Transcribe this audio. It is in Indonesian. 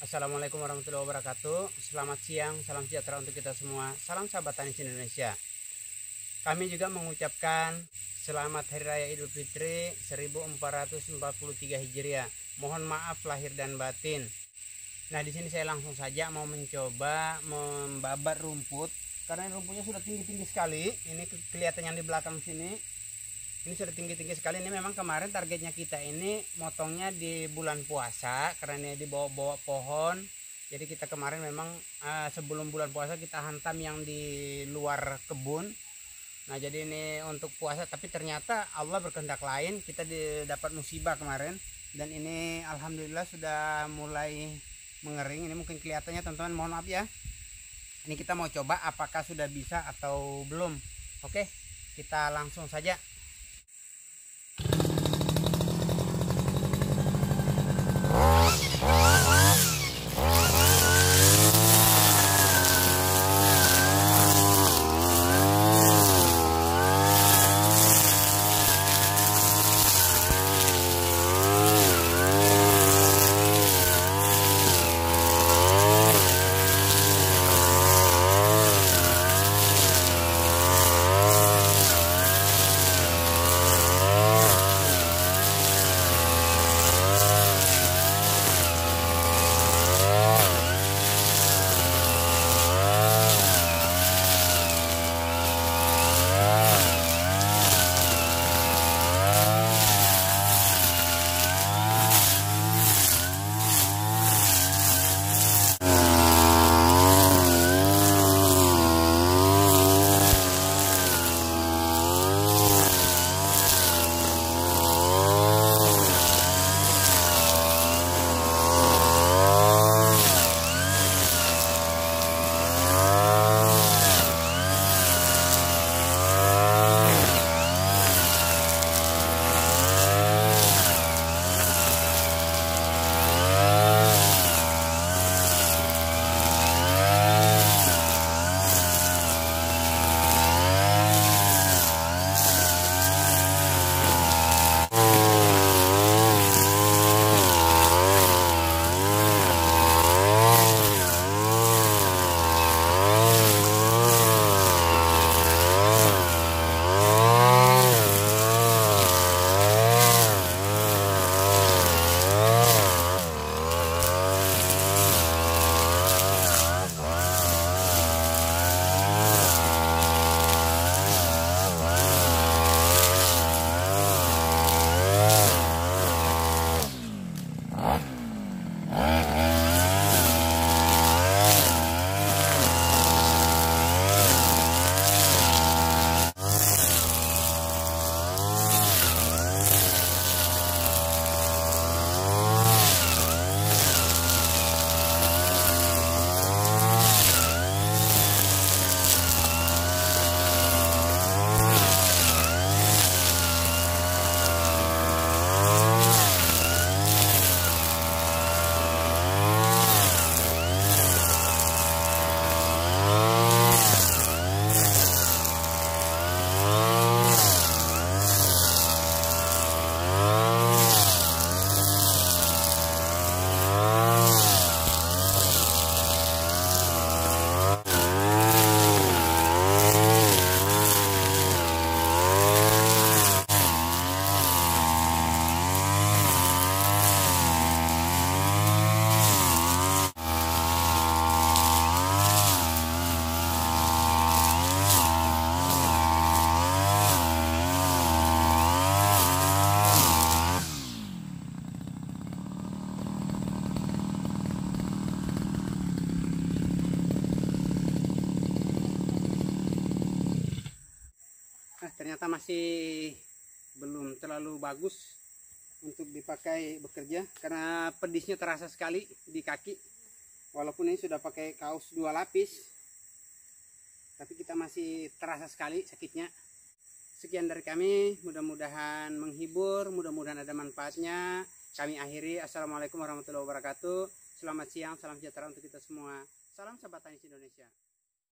Assalamualaikum warahmatullahi wabarakatuh Selamat siang, salam sejahtera untuk kita semua Salam sahabat tani Indonesia Kami juga mengucapkan Selamat Hari Raya Idul Fitri 1443 Hijriah Mohon maaf lahir dan batin Nah di sini saya langsung saja mau mencoba membabat rumput Karena rumputnya sudah tinggi-tinggi sekali Ini kelihatan yang di belakang sini ini sudah tinggi-tinggi sekali ini memang kemarin targetnya kita ini motongnya di bulan puasa karena di bawah-bawah pohon jadi kita kemarin memang uh, sebelum bulan puasa kita hantam yang di luar kebun nah jadi ini untuk puasa tapi ternyata Allah berkehendak lain kita dapat musibah kemarin dan ini alhamdulillah sudah mulai mengering ini mungkin kelihatannya teman-teman mohon maaf ya ini kita mau coba apakah sudah bisa atau belum oke kita langsung saja nah, ternyata masih belum terlalu bagus untuk dipakai bekerja karena pedisnya terasa sekali di kaki walaupun ini sudah pakai kaos dua lapis tapi kita masih terasa sekali sakitnya sekian dari kami mudah-mudahan menghibur mudah-mudahan ada manfaatnya kami akhiri assalamualaikum warahmatullahi wabarakatuh selamat siang salam sejahtera untuk kita semua salam sahabat tanis Indonesia